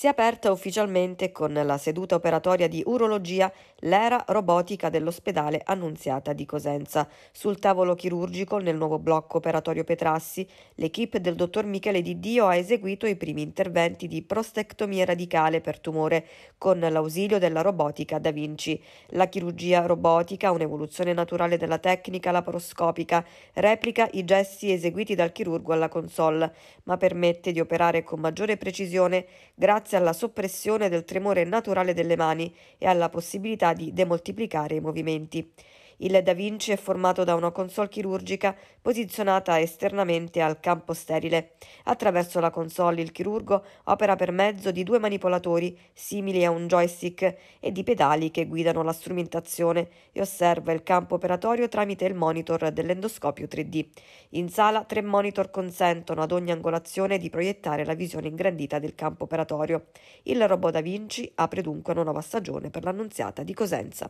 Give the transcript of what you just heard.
si è aperta ufficialmente con la seduta operatoria di urologia l'era robotica dell'ospedale Annunziata di Cosenza. Sul tavolo chirurgico, nel nuovo blocco operatorio Petrassi, l'equipe del dottor Michele Di Dio ha eseguito i primi interventi di prostectomia radicale per tumore con l'ausilio della robotica Da Vinci. La chirurgia robotica, un'evoluzione naturale della tecnica laparoscopica, replica i gesti eseguiti dal chirurgo alla console, ma permette di operare con maggiore precisione grazie grazie alla soppressione del tremore naturale delle mani e alla possibilità di demoltiplicare i movimenti. Il Da Vinci è formato da una console chirurgica posizionata esternamente al campo sterile. Attraverso la console il chirurgo opera per mezzo di due manipolatori simili a un joystick e di pedali che guidano la strumentazione e osserva il campo operatorio tramite il monitor dell'endoscopio 3D. In sala tre monitor consentono ad ogni angolazione di proiettare la visione ingrandita del campo operatorio. Il robot Da Vinci apre dunque una nuova stagione per l'annunziata di Cosenza.